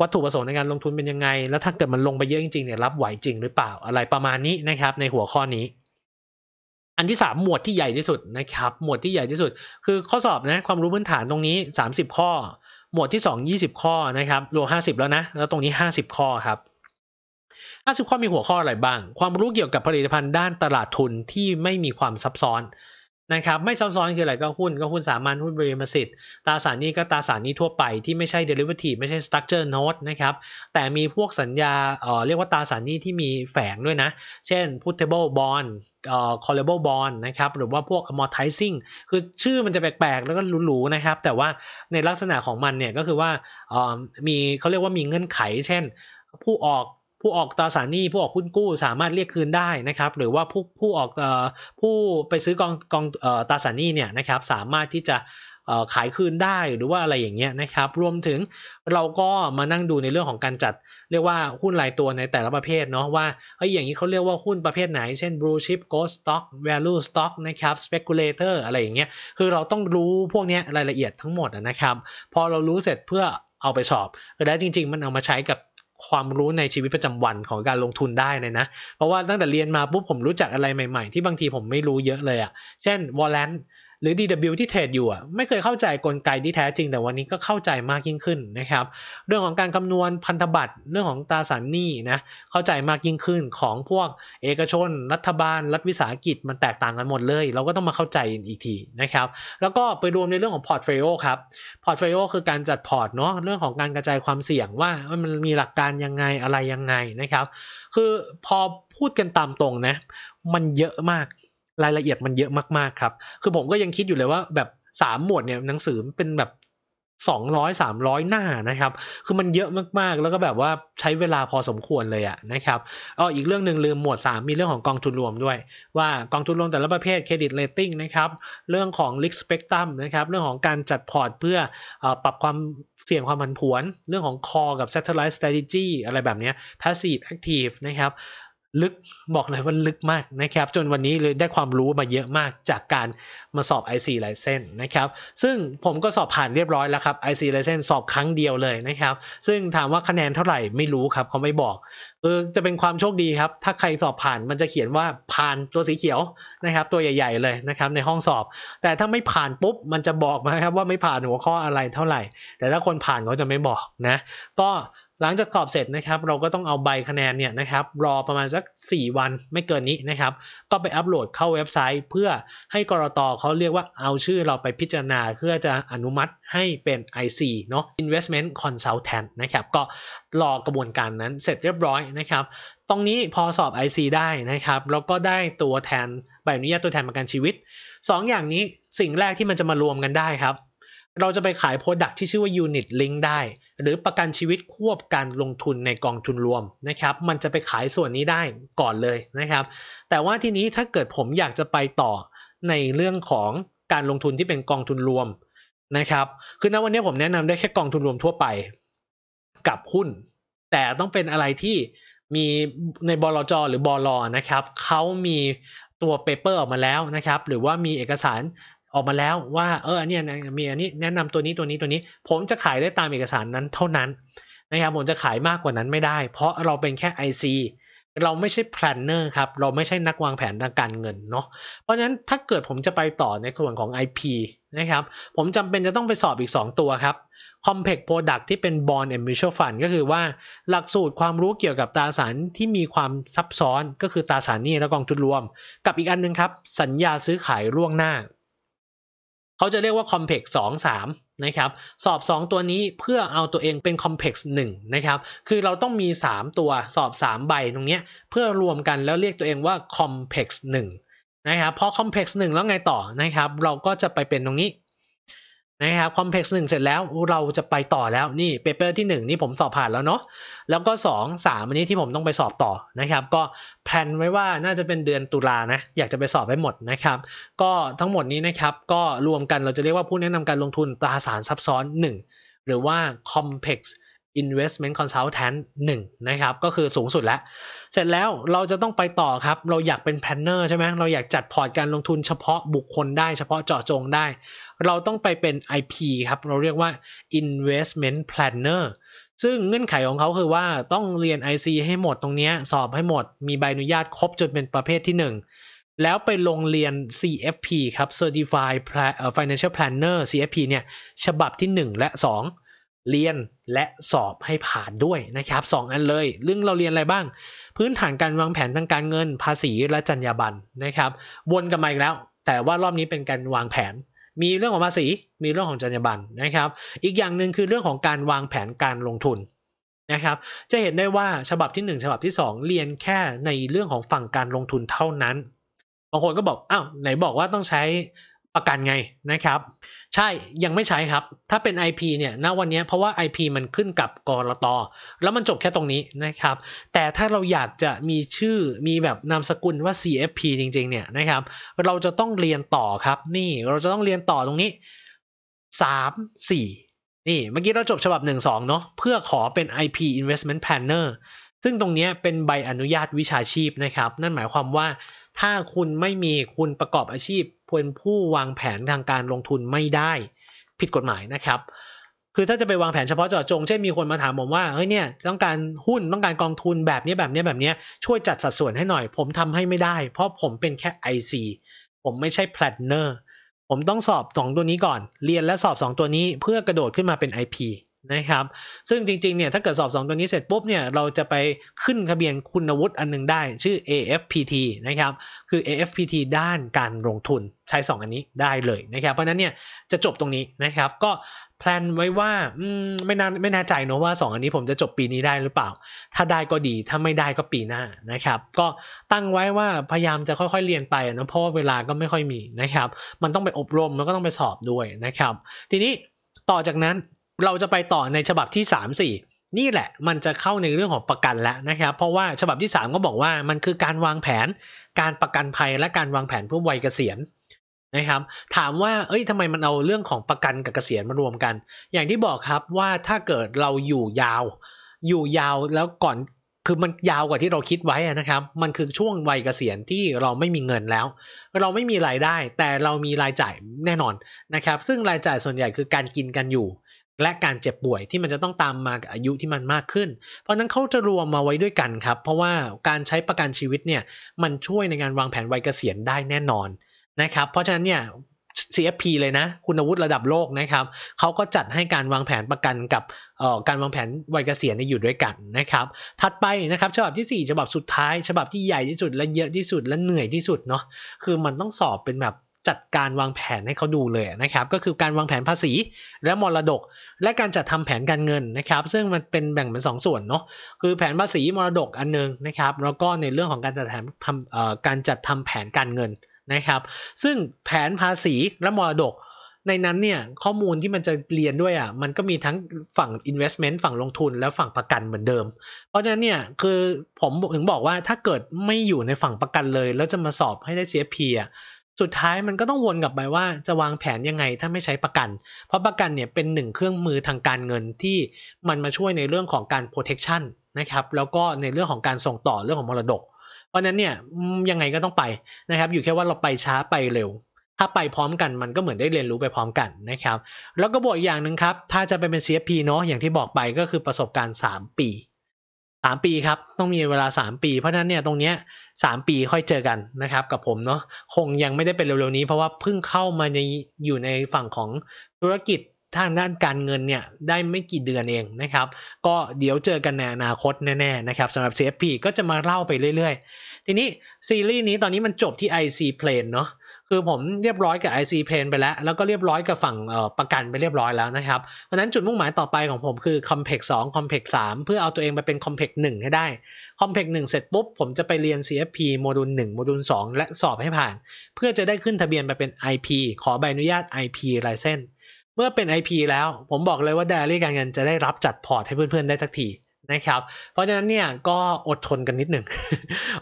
วัตถุประสงค์ในการลงทุนเป็นยังไงแล้วถ้าเกิดมันลงไปเยอะจริงๆเนี่ยรับไหวจริงหรือเปล่าอะไรประมาณนี้นะครับ ในหัวข้อนี้ อันที่ 3 หมวดที่ใหญ่ที่สุดนะครับ หมวดที่ใหญ่ที่สุด คือข้อสอบนะ ความรู้พื้นฐานตรงนี้30ข้อ หมวดที่2 20ข้อนะครับรวม50แล้วนะแล้วตรงนี้50ข้อครับ50ข้อมีหัวข้ออะไรบ้าง ความรู้เกี่ยวกับผลิตภัณฑ์ด้านตลาดทุนที่ไม่มีความซับซ้อนนะครับ ไม่ซับซ้อนคืออะไรก็หุ้น ก็หุ้นสามัญหุ้นบริมสิทธิ์ตราสารนี้ก็ตราสารนี้ทั่วไปที่ไม่ใช่ derivative ไม่ใช่ structure note นะครับ แต่มีพวกสัญญาเอ่อเรียกว่าตราสารนี้ที่มีแฝงด้วยนะ เช่น putable bond เอ่อ callable bond นะครับ หรือว่าพวก amortizing คือชื่อมันจะแปลกๆแล้วก็หรูๆนะครับ แต่ว่าในลักษณะของมันเนี่ยก็คือว่าเอ่อมีเขาเรียกว่ามีเงื่อนไข เช่น ผู้ออกผู้ออกตราสารหนี้ ผู้ออกหุ้นกู้สามารถเรียกคืนได้นะครับ หรือว่าผู้ผู้ออกผู้ไปซื้อกองกองตราสารหนี้เนี่ยนะครับสามารถที่จะขายคืนได้หรือว่าอะไรอย่างเงี้ยนะครับรวมถึงเราก็มานั่งดูในเรื่องของการจัด เรียกว่าหุ้นหลายตัวในแต่ละประเภทเนาะว่าไอ้อย่างนี้เขาเรียกว่าหุ้นประเภทไหน เช่น blue chip gold stock value stock นะครับ speculator อะไรอย่างเงี้ยคือเราต้องรู้พวกนี้รายละเอียดทั้งหมดนะครับ พอเรารู้เสร็จเพื่อเอาไปสอบแล้วจริง ๆ มันเอามาใช้กับความรู้ในชีวิตประจำวันของการลงทุนได้เลยนะ เพราะว่าตั้งแต่เรียนมาปุ๊บผมรู้จักอะไรใหม่ๆ ที่บางทีผมไม่รู้เยอะเลยอะ่ะ เช่น วอลเลนหรือ DW ที่เทรดอยู่ไม่เคยเข้าใจกลไกที่แท้จริง แต่วันนี้ก็เข้าใจมากยิ่งขึ้นนะครับเรื่องของการคำนวณพันธบัตรเรื่องของตราสารหนี้นะเข้าใจมากยิ่งขึ้นของพวกเอกชน รัฐบาล รัฐวิสาหกิจ มันแตกต่างกันหมดเลย เราก็ต้องมาเข้าใจอีกทีนะครับแล้วก็ไปรวมในเรื่องของพอร์ตเฟโอครับพอร์ตเฟโอคือการจัดพอร์ตเนาะเรื่องของการกระจายความเสี่ยงว่ามันมีหลักการยังไงอะไรยังไงนะครับคือพอพูดกันตามตรงนะมันเยอะมากรายละเอียดมันเยอะมากๆครับ คือผมก็ยังคิดอยู่เลยว่าแบบสามหมวดเนี่ยหนังสือเป็นแบบสองร้อยสามร้อยหน้านะครับ คือมันเยอะมากๆแล้วก็แบบว่าใช้เวลาพอสมควรเลยอะนะครับอ๋ออีกเรื่องหนึ่งลืมหมวด3 มีเรื่องของกองทุนรวมด้วย ว่ากองทุนรวมแต่ละประเภทเครดิตเลตติ้งนะครับเรื่องของลิกสเปกตรัมนะครับเรื่องของการจัดพอร์ตเพื่ออปรับความเสี่ยงความผันผวนเรื่องของคอกับ Satellite Strategy อะไรแบบนี้ Passive Active นะครับลึกบอกเลยว่าลึกมากนะครับ จนวันนี้เลยได้ความรู้มาเยอะมากจากการมาสอบ IC ไลเซนส์นะครับ ซึ่งผมก็สอบผ่านเรียบร้อยแล้วครับ IC ไลเซนส์สอบครั้งเดียวเลยนะครับ ซึ่งถามว่าคะแนนเท่าไหร่ไม่รู้ครับ เขาไม่บอก เออจะเป็นความโชคดีครับถ้าใครสอบผ่านมันจะเขียนว่าผ่านตัวสีเขียวนะครับ ตัวใหญ่ ๆ เลยนะครับ ในห้องสอบ แต่ถ้าไม่ผ่านปุ๊บมันจะบอกมาครับ ว่าไม่ผ่านหัวข้ออะไรเท่าไหร่ แต่ถ้าคนผ่านเขาจะไม่บอกนะ ก็หลังจากสอบเสร็จนะครับ เราก็ต้องเอาใบคะแนนเนี่ยนะครับ รอประมาณสัก 4 วันไม่เกินนี้นะครับ ก็ไปอัปโหลดเข้าเว็บไซต์ เพื่อให้กรตเขาเรียกว่าเอาชื่อเราไปพิจารณาเพื่อจะอนุมัติให้เป็น IC เนาะ Investment Consultant นะครับ ก็รอกระบวนการนั้นเสร็จเรียบร้อยนะครับ ตรงนี้พอสอบ IC ได้นะครับเราก็ได้ตัวแทนใบอนุญาตตัวแทนประกันชีวิต2ออย่างนี้สิ่งแรกที่มันจะมารวมกันได้ครับเราจะไปขายโปรดักที่ชื่อว่า Unit Link ได้ หรือประกันชีวิตควบการลงทุนในกองทุนรวมนะครับ มันจะไปขายส่วนนี้ได้ก่อนเลยนะครับ แต่ว่าทีนี้ถ้าเกิดผมอยากจะไปต่อในเรื่องของการลงทุนที่เป็นกองทุนรวมนะครับคือณวันนี้ผมแนะนำได้แค่กองทุนรวมทั่วไปกับหุ้น แต่ต้องเป็นอะไรที่มีในบลจหรือบลนะครับ เขามีตัวเปเปอร์ออกมาแล้วนะครับหรือว่ามีเอกสารออกมาแล้วว่าเออเนี่ยมีอันนี้แนะนำตัวนี้ตัวนี้ตัวนี้ ผมจะขายได้ตามเอกสารนั้นเท่านั้นนะครับผมจะขายมากกว่านั้นไม่ได้ เพราะเราเป็นแค่ IC เราไม่ใช่แพลนเนอร์ครับ เราไม่ใช่นักวางแผนทางการเงินเนาะเพราะฉะนั้นถ้าเกิดผมจะไปต่อในส่วนของ IP นะครับผมจำเป็นจะต้องไปสอบอีก 2 ตัวครับ complex product ที่เป็น bond and mutual fund ก็คือว่าหลักสูตรความรู้เกี่ยวกับตราสารที่มีความซับซ้อนก็คือตราสารนี้และกองทุนรวม กับอีกอันนึงครับสัญญาซื้อขายล่วงหน้าเขาจะเรียกว่า complex 2 3 นะครับ สอบ 2 ตัวนี้เพื่อเอาตัวเองเป็น complex 1นะครับ คือเราต้องมี 3 ตัวสอบ 3 ใบตรงนี้เพื่อรวมกันแล้วเรียกตัวเองว่า complex 1นะครับพอ complex 1 แล้วไงต่อนะครับเราก็จะไปเป็นตรงนี้นะครับคอมเพล็กซ์หนึ่งเสร็จแล้ว เราจะไปต่อแล้วนี่เปเปอร์ที่ 1 นี่ผมสอบผ่านแล้วเนาะแล้วก็ 2 3อันนี้ที่ผมต้องไปสอบต่อนะครับก็แพลนไว้ว่าน่าจะเป็นเดือนตุลานะอยากจะไปสอบไว้หมดนะครับก็ทั้งหมดนี้นะครับก็รวมกันเราจะเรียกว่าผู้แนะนำการลงทุนตราสารซับซ้อน 1 หรือว่า complex investment consultant 1นะครับก็คือสูงสุดแล้ว เสร็จแล้วเราจะต้องไปต่อครับเราอยากเป็นแพลนเนอร์ใช่ไหมเราอยากจัดพอร์ตการลงทุนเฉพาะบุคคลได้เฉพาะเจาะจงได้เราต้องไปเป็น IP ครับ เราเรียกว่า investment planner ซึ่งเงื่อนไขของเขาคือว่าต้องเรียน IC ให้หมดตรงนี้ สอบให้หมด มีใบอนุญาตครบจนเป็นประเภทที่ 1 แล้วไปลงเรียน CFP ครับ Certified Financial Planner CFP เนี่ยฉบับที่ 1 และ 2 เรียนและสอบให้ผ่านด้วยนะครับ 2 อันเลยเรื่องเราเรียนอะไรบ้าง พื้นฐานการวางแผนทางการเงินภาษีและจรรยาบรรณนะครับ วนกันมาอีกแล้ว แต่ว่ารอบนี้เป็นการวางแผนมีเรื่องของภาษี มีเรื่องของจรรยาบรรณนะครับ อีกอย่างหนึ่งคือเรื่องของการวางแผนการลงทุน นะครับ จะเห็นได้ว่าฉบับที่ 1 ฉบับที่ 2 เรียนแค่ในเรื่องของฝั่งการลงทุนเท่านั้น บางคนก็บอก อ้าวไหนบอกว่าต้องใช้ประกันไงนะครับ ใช่ยังไม่ใช้ครับ ถ้าเป็น IP เนี่ยณวันนี้เพราะว่า IP มันขึ้นกับกรตแล้วมันจบแค่ตรงนี้นะครับ แต่ถ้าเราอยากจะมีชื่อมีแบบนามสกุลว่า CFP จริงๆเนี่ยนะครับ เราจะต้องเรียนต่อครับ นี่เราจะต้องเรียนต่อตรงนี้ 3 4 นี่เมื่อกี้เราจบฉบับ 1 2เนาะเพื่อขอเป็น IP Investment Planner ซึ่งตรงนี้เป็นใบอนุญาตวิชาชีพนะครับ นั่นหมายความว่าถ้าคุณไม่มีคุณประกอบอาชีพเป็นผู้วางแผนทางการลงทุนไม่ได้ ผิดกฎหมายนะครับ คือถ้าจะไปวางแผนเฉพาะเจาะจงเช่นมีคนมาถามผมว่า เฮ้ยเนี่ยต้องการหุ้นต้องการกองทุนแบบนี้ แบบนี้แบบนี้ ช่วยจัดสัดส่วนให้หน่อยผมทำให้ไม่ได้ เพราะผมเป็นแค่ IC ผมไม่ใช่แพลนเนอร์ผมต้องสอบ 2 ตัวนี้ก่อน เรียนและสอบ 2 ตัวนี้เพื่อกระโดดขึ้นมาเป็น IP นะครับ ซึ่งจริงๆ เนี่ย ถ้าเกิดสอบ 2 ตัวนี้เสร็จปุ๊บ เนี่ย เราจะไปขึ้นทะเบียนคุณวุฒิอันนึงได้ ชื่อ AFPT นะครับ คือ AFPT ด้านการลงทุนใช้ 2 อันนี้ได้เลยนะครับ เพราะนั้นเนี่ยจะจบตรงนี้นะครับ ก็แพลนไว้ว่าไม่น่าไม่แน่ใจเนะว่า 2 อันนี้ผมจะจบปีนี้ได้หรือเปล่า ถ้าได้ก็ดี ถ้าไม่ได้ก็ปีหน้านะครับ ก็ตั้งไว้ว่าพยายามจะค่อยๆ เรียนไปนะเพราะเวลาก็ไม่ค่อยมีนะครับ มันต้องไปอบรมแล้วก็ต้องไปสอบด้วยนะครับ ทีนี้ต่อจากนั้นเราจะไปต่อในฉบับที่ 3 4 นี่แหละมันจะเข้าในเรื่องของประกันแล้วนะครับ เพราะว่าฉบับที่ 3 ก็บอกว่ามันคือการวางแผนการประกันภัยและการวางแผนเพื่อวัยเกษียณนะครับ ถามว่า เอ้ยทำไมมันเอาเรื่องของประกันกับเกษียณมารวมกัน อย่างที่บอกครับว่าถ้าเกิดเราอยู่ยาว อยู่ยาวแล้วก่อนคือมันยาวกว่าที่เราคิดไว้นะครับ มันคือช่วงวัยเกษียณที่เราไม่มีเงินแล้ว เราไม่มีรายได้ แต่เรามีรายจ่ายแน่นอนนะครับ ซึ่งรายจ่ายส่วนใหญ่คือการกินกันอยู่และการเจ็บป่วยที่มันจะต้องตามมากับอายุที่มันมากขึ้น เพราะนั้นเขาจะรวมมาไว้ด้วยกันครับ เพราะว่าการใช้ประกันชีวิตเนี่ยมันช่วยในการวางแผนวัยเกษียณได้แน่นอนนะครับ เพราะฉะนั้นเนี่ย CFP เลยนะคุณวุฒิระดับโลกนะครับเขาก็จัดให้การวางแผนประกันกับการวางแผนวัยเกษียณอยู่ด้วยกันนะครับ ถัดไปนะครับฉบับที่4ฉบับสุดท้าย ฉบับที่ใหญ่ที่สุดและเยอะที่สุดและเหนื่อยที่สุดเนาะคือมันต้องสอบเป็นแบบจัดการวางแผนให้เขาดูเลยนะครับ ก็คือการวางแผนภาษีและมรดก และการจัดทำแผนการเงินนะครับ ซึ่งมันเป็นแบ่งเป็น2สส่วนเนาะคือแผนภาษีมรดกอันนึงนะครับ แล้วก็ในเรื่องของการจัดแผนการจัดทำแผนการเงินนะครับ ซึ่งแผนภาษีและมรดกในนั้นเนี่ยข้อมูลที่มันจะเรียนด้วยอ่ะมันก็มีทั้งฝั่ง investment ฝั่งลงทุนแล้วฝั่งประกันเหมือนเดิม เพราะฉะนั้นเนี่ยคือผมถึงบอกว่าถ้าเกิดไม่อยู่ในฝั่งประกันเลยแล้วจะมาสอบให้ได้ CFP อ่ะสุดท้ายมันก็ต้องวนกลับไปว่าจะวางแผนยังไงถ้าไม่ใช้ประกัน เพราะประกันเนี่ยเป็นหนึ่งเครื่องมือทางการเงินที่มันมาช่วยในเรื่องของการ protection นะครับแล้วก็ในเรื่องของการส่งต่อเรื่องของมรดกเพราะนั้นเนี่ยยังไงก็ต้องไปนะครับอยู่แค่ว่าเราไปช้าไปเร็ว ถ้าไปพร้อมกันมันก็เหมือนได้เรียนรู้ไปพร้อมกันนะครับแล้วก็บวกอย่างหนึ่งครับถ้าจะไปเป็น CFP เนาะอย่างที่บอกไปก็คือประสบการณ์ 3 ปี 3 ปีครับต้องมีเวลา 3 ปีเพราะนั้นเนี่ยตรงเนี้ยสามปีค่อยเจอกันนะครับกับผมเนาะคงยังไม่ได้เป็นเร็วๆนี้เพราะว่าเพิ่งเข้ามาในอยู่ในฝั่งของธุรกิจทางด้านการเงินเนี่ย ได้ไม่กี่เดือนเองนะครับ ก็เดี๋ยวเจอกันในอนาคตแน่ ๆ นะครับสำหรับ CFP ก็จะมาเล่าไปเรื่อย ๆ ทีนี้ ซีรีส์นี้ตอนนี้มันจบที่ IC Plane เนาะคือผมเรียบร้อยกับ IC p a n ไปแล้ว แล้วก็เรียบร้อยกับฝั่งประกันไปเรียบร้อยแล้วนะครับ เพราะนั้นจุดมุ่งหมายต่อไปของผมคือ Complex 2 Complex 3 เพื่อเอาตัวเองไปเป็น Complex 1 ให้ได้ Complex 1 เสร็จปุ๊บ ผมจะไปเรียน CFP โมดูล 1 โมดูล 2 และสอบให้ผ่าน เพื่อจะได้ขึ้นทะเบียนไปเป็น IP ขอใบอนุญาต IP ลายเส้น เมื่อเป็น IP แล้วผมบอกเลยว่าดารี่การเงินจะได้รับจัดพอร์ตให้เพื่อนๆ ได้ทักทีนะครับ เพราะฉะนั้นเนี่ยก็อดทนกันนิดหนึ่ง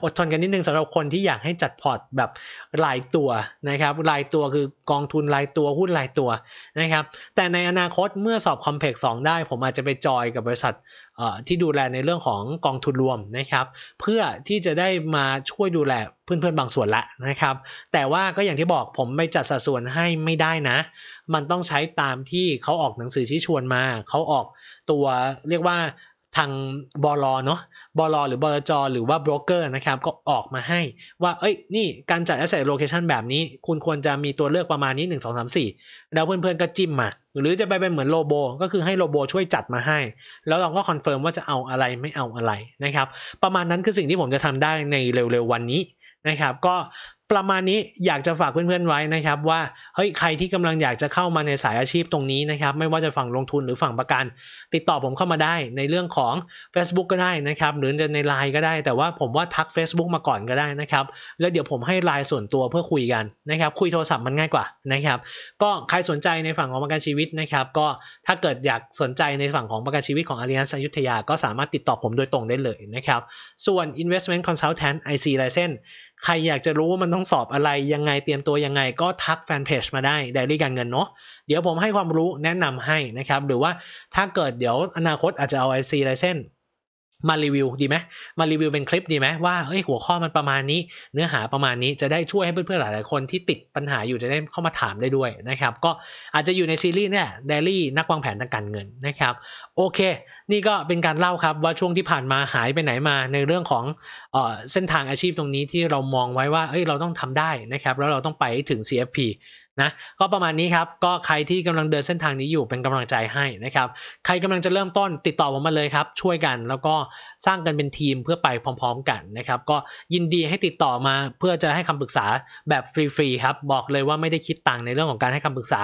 อดทนกันนิดหนึ่งสำหรับคนที่อยากให้จัดพอร์ตแบบรายตัวนะครับรายตัวคือกองทุนรายตัวหุ้นรายตัวนะครับ แต่ในอนาคตเมื่อสอบคอมเพล็กซ์สได้ ผมอาจจะไปจอยกับบริษัทที่ดูแลในเรื่องของกองทุนรวมนะครับ เพื่อที่จะได้มาช่วยดูแลเพื่อนๆบางส่วนละนะครับ แต่ว่าก็อย่างที่บอกผมไม่จัดสัดส่วนให้ไม่ได้นะ มันต้องใช้ตามที่เขาออกหนังสือชี้ชวนมาเขาออกตัวเรียกว่าทางบลเนาะบลหรือบลจหรือว่าบรกเกอร์นะครับก็ออกมาให้ว่าเอ้ยนี่การจัด asset a โ l o c a t i o n แบบนี้คุณควรจะมีตัวเลือกประมาณนี้1 2 3 4 แล้วเพื่อนๆก็จิ้มมา หรือจะไปเป็นเหมือนโลโบ ก็คือให้โลโบช่วยจัดมาให้ แล้วเราก็คอนเฟิร์มว่าจะเอาอะไรไม่เอาอะไรนะครับประมาณนั้นคือสิ่งที่ผมจะทำได้ในเร็วๆวันนี้นะครับ ก็ประมาณนี้อยากจะฝากเพื่อนๆไว้นะครับ ว่าเฮ้ยใครที่กำลังอยากจะเข้ามาในสายอาชีพตรงนี้นะครับไม่ว่าจะฝั่งลงทุนหรือฝั่งประกัน ติดต่อผมเข้ามาได้ในเรื่องของ Facebook ก็ได้นะครับหรือในไลน์ก็ได้ แต่ว่าผมว่าทัก Facebook มาก่อนก็ได้นะครับ แล้วเดี๋ยวผมให้ไลน์ส่วนตัวเพื่อคุยกันนะครับ คุยโทรศัพท์มันง่ายกว่านะครับก็ใครสนใจในฝั่งของประกันชีวิตนะครับ ก็ถ้าเกิดอยากสนใจในฝั่งของประกันชีวิตของอารียนสยุทธยา ก็สามารถติดต่อผมโดยตรงได้เลยนะครับ ส่วน Investment Consultant IC License ใครอยากจะรู้ว่ามันต้องสอบอะไรยังไงเตรียมตัวยังไงก็ทักแฟนเพจมาได้ไดรี่การเงินเนาะเดี๋ยวผมให้ความรู้แนะนำให้นะครับหรือว่าถ้าเกิดเดี๋ยวอนาคตอาจจะเอาไอซีไรเซนมารีวิวดีไหมมารีวิวเป็นคลิปดีไหมว่าเอ้ยหัวข้อมันประมาณนี้เนื้อหาประมาณนี้จะได้ช่วยให้เพื่อนๆหลายๆคนที่ติดปัญหาอยู่จะได้เข้ามาถามได้ด้วยนะครับ ก็อาจจะอยู่ในซีรีส์เนี่ยเดลี่ นักวางแผนทางการเงินนะครับ โอเค นี่ก็เป็นการเล่าครับว่าช่วงที่ผ่านมาหายไปไหนมาในเรื่องของเออเส้นทางอาชีพตรงนี้ที่เรามองไว้ว่าเอ้ยเราต้องทำได้นะครับแล้วเราต้องไปถึง CFP นะ ก็ประมาณนี้ครับก็ใครที่กำลังเดินเส้นทางนี้อยู่เป็นกำลังใจให้นะครับใครกำลังจะเริ่มต้น ติดต่อผมมาเลยครับช่วยกัน แล้วก็สร้างกันเป็นทีมเพื่อไปพร้อม ๆ กันนะครับก็ยินดีให้ติดต่อมาเพื่อจะให้คำปรึกษาแบบฟรีๆครับ บอกเลยว่าไม่ได้คิดตังค์ในเรื่องของการให้คำปรึกษา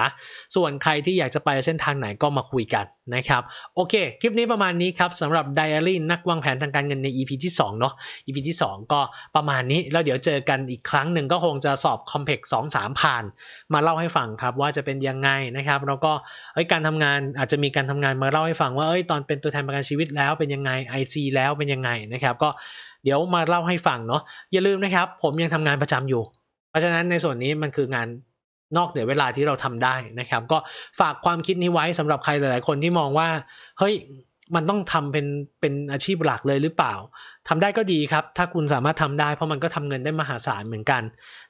ส่วนใครที่อยากจะไปเส้นทางไหนก็มาคุยกันนะครับโอเค คลิปนี้ประมาณนี้ครับสำหรับไดอารี่นักวางแผนทางการเงินใน EP ที่2เนาะ EP ที่ 2 ก็ประมาณนี้แล้วเดี๋ยวเจอกันอีกครั้งหนึ่งก็คงจะสอบคอมเพล็กซ์สอผ่านมาเล่าให้ฟังครับว่าจะเป็นยังไงนะครับแล้วก็เอ้ยการทำงานอาจจะมีการทำงานมาเล่าให้ฟัง ว่าเอ้ยตอนเป็นตัวแทนประกันชีวิตแล้วเป็นยังไง IC แล้วเป็นยังไงนะครับ ก็เดี๋ยวมาเล่าให้ฟังเนาะอย่าลืมนะครับผมยังทำงานประจำอยู่ เพราะฉะนั้นในส่วนนี้มันคืองานนอกเหนือเวลาที่เราทำได้นะครับ ก็ฝากความคิดนี้ไว้สำหรับใครหลาย ๆ คนที่มองว่าเฮ้ยมันต้องทำเป็นเป็นอาชีพหลักเลยหรือเปล่าทำได้ก็ดีครับ ถ้าคุณสามารถทำได้ เพราะมันก็ทำเงินได้มหาศาลเหมือนกัน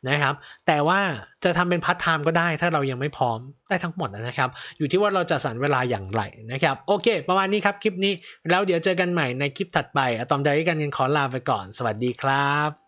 นะครับ แต่ว่าจะทำเป็นพัฒน์ไทม์ก็ได้ ถ้าเรายังไม่พร้อมได้ทั้งหมดนะครับ อยู่ที่ว่าเราจะสรรเวลาอย่างไรนะครับ โอเค ประมาณนี้ครับคลิปนี้ แล้วเดี๋ยวเจอกันใหม่ในคลิปถัดไปอะตอมใจกันกัินขอลาไปก่อน สวัสดีครับ